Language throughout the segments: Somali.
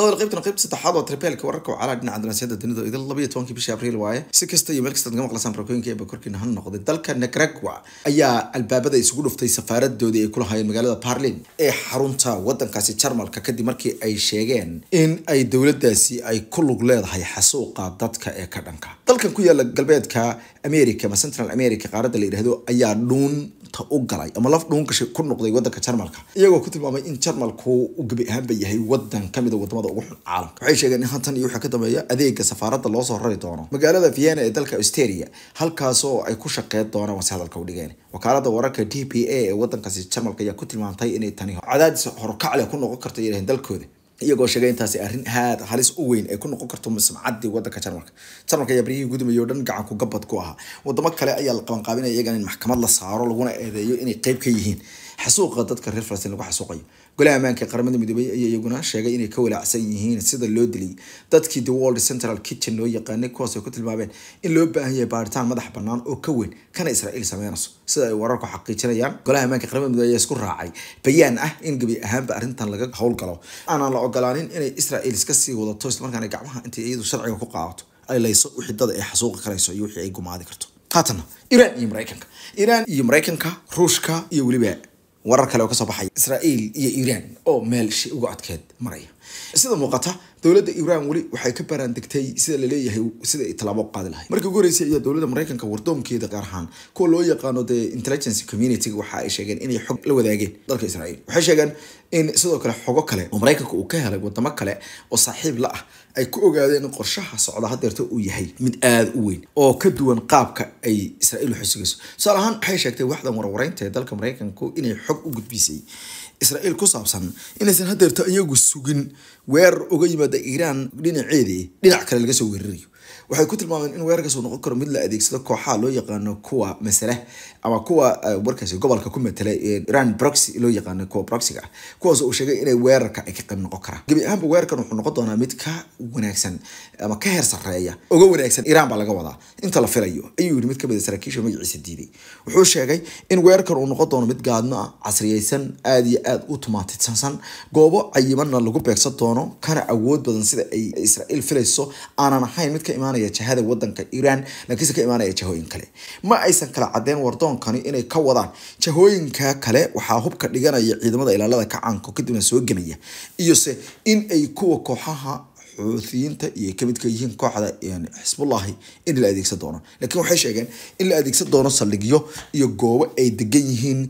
dabada qaybtan qaybta saddexaad oo tribeelka wararka wacaalaa dhinaca danaasiyadda dunida idin labayo tobankii bishii abriil waaye si kasta iyo meel kasta ga maqlasaan barakooyinka eeba korkiina ha noqday dalka nicaragua ayaa albaabada isugu dhuftay safaaradoodii ay kula hayeen magaalada parlin ee xarunta waddankaasi jarmalka kadib markii ay sheegeen in ay dowladdaasi ay ku lug leedahay xasuuqa dadka ee ka dhanka dalkan ku yaala galbeedka america ama central america qaarada la yidhahdo ayaa dhuunta u galay ama laf dhuun ku noqday wadanka jarmalka iyagoo ku tilmaamay in jarmalku u gebi ahaanba yahay wadan kamid ah wadamada ugu xun caalamka waxay sheegeen in hantan iyo waxaa ka dambeeya adeega safaarada loosoo rari doono magaalada vienna ee dalka australia halkaasoo ay ku shaqeyn doonaan wase hadalka u dhigeen wakaalada wararka d p a ee wadankaasi jarmalka ayaa ku tilmaantay inay tani cadaadis horkacle ku noqon karta yidhaheen dalkooda iyagoo sheegay intaasi arrin aad halis u weyn ay ku noqon karto samcaddii wadanka jarmalka jarmalka ayaa baryihii gudumaya o dhan gacanku gabad ku ahaa wadamo kale ayaa la qabanqaabinaya iyagan in maxkamad la saaro laguna eedeeyo inay qeyb ka yihiin xasuuqa dadka reer falastiin lagu xasuuqayo golaha ammaanka ee qaramada midoobay ayaa iyaguna sheegay inay ka walaacsan yihiin sida loo diliyay dadkii the world central kitchen loo yaqaanay kuwaas ay ku tilmaameen in loo baahan yahay baaritaan madax bannaan oo ka weyn kana israa'iil sameynayso sida ay wararku xaqiijinayaan golaha ammaanka qaramada midoobey ayaa isku raacay bayaan ah in gebi ahaanba arrintan laga howlgalo aanaan la ogolaanin inay israa'iil iska sii wadato islamarkaana gacmaha intay iyadu sharciga ku qaadato ay layso wixii ay xasuuqi karayso iyo wixii ay gumaadi karto haatana iiraan iyo maraykanka iiraan iyo maraykanka ruushka iyo weliba warar kale oo kasoo baxay israa'iil iyo iiraan oo meel shi uga codkeed maraya sida muuqata dowladda iran weli waxay ka baraandegtay sida laleeyahay sida ay tallaabo qaadi lahay markii ugu horreysay ayaa dowladda maraykanka wardoonkeeda gaar ahaan kuwa loo yaqaano dee intelligence community waxa ay sheegeen inay xog la wadaageen dalka israa'iil waxay sheegeen in sidoo kale xogo kale oo maraykanka uu ka helay wadamo kale oo saaxiib la ah ay ku ogaadeen in qorshaha socda hadeerta uu yahay mid aada u weyn oo ka duwan qaabka ay israa'iil u xusigayso tusaale ahaan waxay sheegtay waxdan warwareynta ee dalka maraykanku inay xog u gudbisay israa'iil ku saabsan inaysan haddeerto iyagu sugin weerar uga yimaada iiraan dhinaceedii dhinac kale laga soo weerarayo waxay ku tilmaameen in weerarkaas uu noqon karo mid la adeegsado kooxaha loo yaqaano kuwa masale ama kuwa markaasi eh, gobolka ku matela iran eh, broxy loo yaqaano kuwa broxyga ah, kuwaas uu sheegay inay weerarka ay ka qayb noqon karaan gebi ahaanba weerarkan wuxuu noqon doonaa mid ka wanaagsan ama ka heer sareeya uga wanaagsan iran baa laga wadaa inta la filayo ayuu yidhi mid ka mid a ah saraakiisha magaciisa diiday wuxuu sheegay in weerarkan uu noqon doono mid gaadno ah casriyeysan aada iyo aada u tumaatidsansan goobo cayimanna lagu beegsan doono kana awood badan sida ay israa'iil filayso aanan ahayn midka imaanaya jahada wadanka iiraan laakiinse ka imaanaya jahooyin kale ma aysan kala caddeyn wardoonkani inay ka wadaan jahooyinka kale waxaa hubka dhiganaya ciidamada ilaalada kacaanka kadibna soo gelaya iyo se in ay kuwa kooxaha xuuthiyiinta iyo kamidka yihiin kooxda xisbullahi in la adeegsan doono laakiin waxay sheegeen in la adeegsan doono saldhigyo iyo goobo ay degan yihiin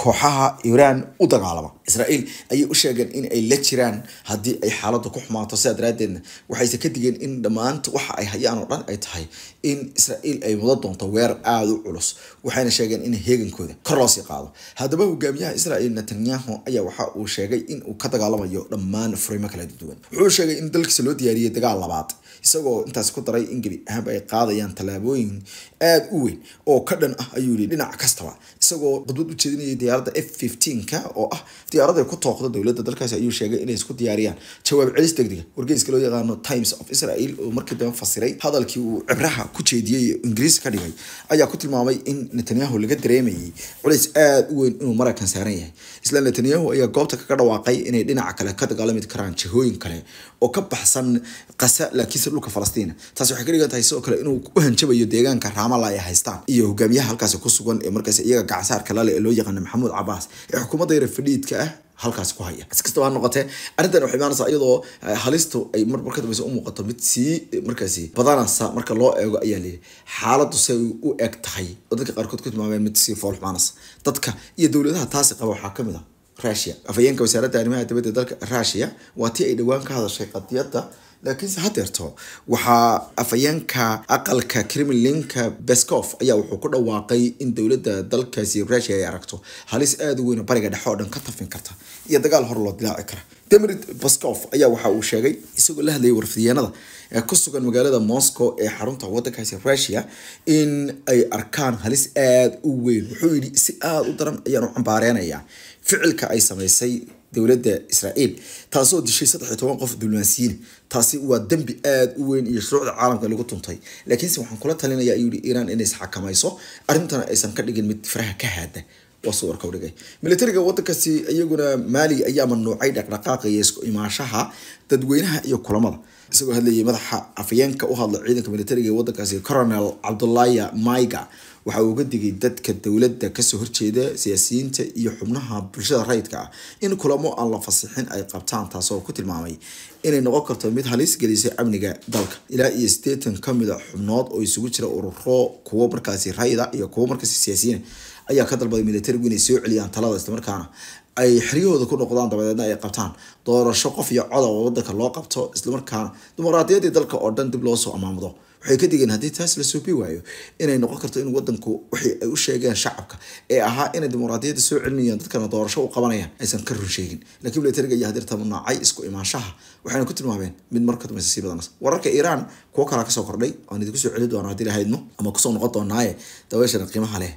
kooxaha iiraan u dagaalama israael ayay u sheegeen in ay la jiraan haddii ay xaaladda ku xumaato sidaa daraadeedna waxayse ka digeen in dhammaanta waxa ay hayaan oo dhan ay tahay in israael ay muda doonto weerar aada u culus waxayna sheegeen in heegankooda kor loosii qaado haddaba hogaamiyaha israel netanyahu ayaa waxa uu sheegay in uu ka dagaalamayo dhammaan furimo kala duwan wuxuu sheegay in dalkiisa loo diyaariyey dagaal labaad isagoo intaas ku daray in gebi ahaanba ay qaadayaan tallaabooyin aada u weyn oo ka dhan ah ayuu yidhi dhinac kastaba isagoo khudbad u jeedinayay diyaaradda f fifteenka oo ah diyaarad ku tooqda dowladda dalkaasi ayuu sheegay inay isku diyaariyaan jawaab celis degdega wargeyska loo yaqaano times of israel oo markii dambe fasiray hadalkii uu cibraha ku jeediyey ingiriis ka dhigay ayaa ku tilmaamay in netanyahu laga dareemayay culays aada u weyn inuu maraykan saaran yahay isla netanyahu ayaa goobta kaga dhawaaqay inay dhinaca kale ka dagaalami karaan jihooyin kale oo ka baxsan qasa laakiinse dhulka falastiina taasi waxay ka dhigan tahay sidoo kale inuu u hanjabayo deegaanka raamala ay haystaan iyo hogaamiyaha halkaasi ku sugan ee markaasi iyaga xildhibaanka casaarka ee loo yaqaano maxamuud cabaas ee xukuumadda yare fadhiidka ah halkaas ku haya iskastaba ha noqotee arrintan waxay imaanaysaa iyadoo halistu ay marmar u muuqato mid sii markaasi badanaysa marka loo eego ayaa layihi xaaladdu say u eg tahay oo dadka qaarkood ku tilmaameen mid sii fool xumaanaysa dadka iyo dowladaha taasi qaba waxaa ka mid ah russia afhayeenka wasaaradda arrimaha dibadda dalka russia waa tii ay dhawaan ka hadashay qadiyadda laakiinse hadeerto waxaa afhayeenka aqalka kremlinka beskov ayaa wuxuu ku dhawaaqay in dowladda dalkaasi russia ay aragto halis aada u weyna bariga dhexe oo dhan ka tafin karta iyo dagaal hor loo dilaaci kara demir baskov ayaa waxa uu sheegay isagoo la hadlayay warfidiyeenada ee ku sugan magaalada moscow ee xarunta waddankaasi russia in ay arkaan halis aada u weyn wuxuu yidhi si aada u daran ayaan u cambaareynaya ficilka ay samaysay dowladda israael taasoo dishay saddexiyo toban qof diblomaasiyiin taasi waa dembi aada u weyn iyo shuruucda caalamka lagu tuntay laakiinse waxaan kula talinaya ayuu yihi iran inay isxakamayso arrintan aysan ka dhigin mid faraha ka haada sawirka udhigay milatariga wadankaasi iyaguna maali ayaa mamnuucay dhaqdhaqaaqaya isku imaashaha dadweynaha iyo kulamada isagoo hadlayay madaxa afayeenka u hadla ciidanka milatariga ee wadankaasi coronel cabdulaya maiga waxa uu uga digay dadka dowladda kasoo horjeeda siyaasiyiinta iyo xubnaha bulshada rayidka ah in kulamo aan la fasixin ay qabtaan taasoo ku tilmaamay inay noqon karto mid halis gelisa amniga dalka ilaa iyo sideetan kamid a ah xubnood oo isugu jira ururo kuwo markaasi rayida iyo kuwo markaasi siyaasiyiin ayaa ka dalbaday militarigu inay soo celiyaan talada isla ay xeryahooda ku noqdaan dabadeedna ay qabtaan doorasho qof iyo coda oo wadanka loo qabto islamarkaana dimuqraadiyaddii dalka oo dhan dib loo soo waxay ka digeen haddii taas la soobi waayo inay noqon karto in wadanku waxay ay u sheegeen shacabka ee ahaa inay dimuqraadiyadda soo celinayaan dadkana doorasho u qabanayaan aysan ka run sheegin laakiin milatariga iyo hadirta nunaacay isku imaanshaha waxayna ku tilmaameen mid marka dambaysa sii badan wararka iiraan kuwo kalaa kasoo kordhay oon idinku soo celi doona haddii lahaydno ama kusoo noqon doonaaye dabeeshana qiimaha leh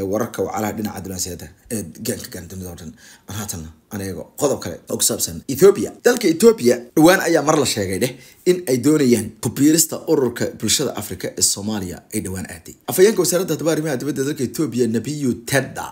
wararka wacalaha dhinaca dunaasiyada ee gaanka gaandunida oo dhan aan haatanna aan qodob kale oo ku saabsan ethoobia dalka ethoobia dhowaan ayaa mar la sheegay dheh in ay doonayaan kubiirista ururka bulshada africa ee soomaaliya ay dhowaan aaday afhayeenka wasaaradda haddaba arrimaha dibadda dalka ethoobia nebiyu tedda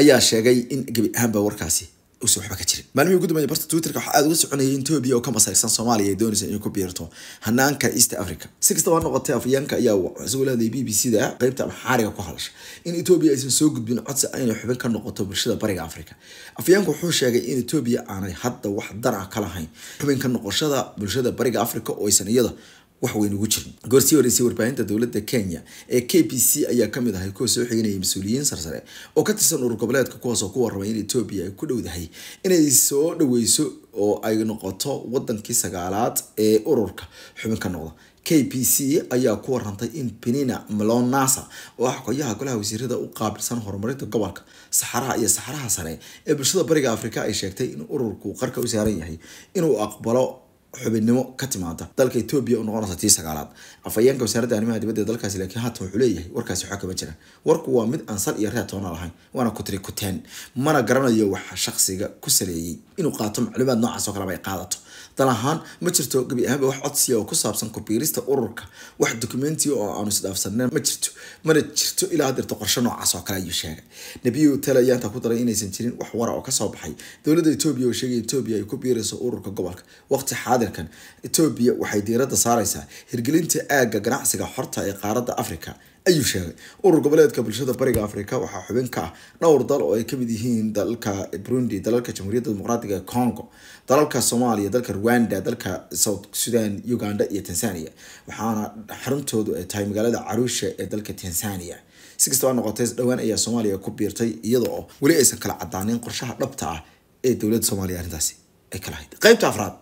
ayaa sheegay in gebi ahaanba warkaasi usa waxba ka jirin maalmihii ugu dambeeyay barta twitterka waxaa aad uga soconayay in etoobiya oo ka masaysan soomaaliya ay doonaysa inay ku biirto hanaanka east africa si kastaba noqotay afyeenka ayaa isugu leedahay b b c da qeybta amxaariga ku hadasha in etoobiya aysan soo gudbin codsi inay xubin ka noqoto bulshada bariga africa afyeenka wuxuu sheegay in etoobiya aanay hadda wax dan ah ka lahayn xubin ka noqoshada bulshada bariga africa oo aysan iyada wax weyn ugu jirin goorsii horeysay warbaahinta dowladda kenya ee k b c ayaa kamid ahay kuwa soo xiganayay mas-uuliyiin sarsare oo ka tirsan urur goboleedka kuwaas ku warramay in etoobiya ay ku dhowdahay inay soo dhaweyso oo ay noqoto wadankii sagaalaad ee ururka xubin ka noqda k b c ayaa ku warantay in penina nasa oo ah qoyaha golaha wasiirada u qaabilsan horumarinta gobolka saxaraha iyo saxaraha sare ee bulshada bariga afrika ay sheegtay in ururku qarka u saaran yahay inuu aqbalo xubinnimo ka timaada dalka etoobiya u noqonaysa tii sagaalaad afhayeenka wasaaradda arrimaha dibadda ee dalkaasi laakiin haatan wuxuu leeyahay warkaasi waxaa kama jira warku waa mid aan sal iyo reer toona lahayn waana kutiri kuteen mana garanayo waxa shaksiga ku saleeyey inuu qaato macluumaad noocaas oo kaleba ay qaadato dan ahaan ma jirto gebi ahaanba wax codsiya oo ku saabsan kubiirista ururka wax dokumentiya oo aanu isdhaafsaneen ma jirto mana jirto ilaa dirto qorsho noocaas oo kale ayuu sheegay nebiyo tale ayaa intaa ku daray inaysan jirin wax wara oo kasoo baxay dowladda etoobiya oo sheegay etoobiya ay ku biirayso ururka gobolka waqti xaadirkan etoobiya waxay diiradda saaraysaa hirgelinta aagga ganacsiga xorta ee qaaradda africa ayuu sheegay urur goboleedka bulshada bariga africa waxaa xubin ka ah dhowr dal oo ay kamid yihiin dalalka brundi dalalka jamhuuriyadda dimuqraatiga ee congo dalalka soomaaliya dalka rwanda dalka south sudan uganda iyo tanzania waxaana xaruntoodu ay tahay magaalada caruusha ee dalka tanzania si kastaba noqotee dhowaan ayaa soomaaliya ku biirtay iyada oo weli aysan kala cadaaneyn qorshaha dhabta ah ee dowladda soomaaliya arrintaasi ay kala qaybta afraad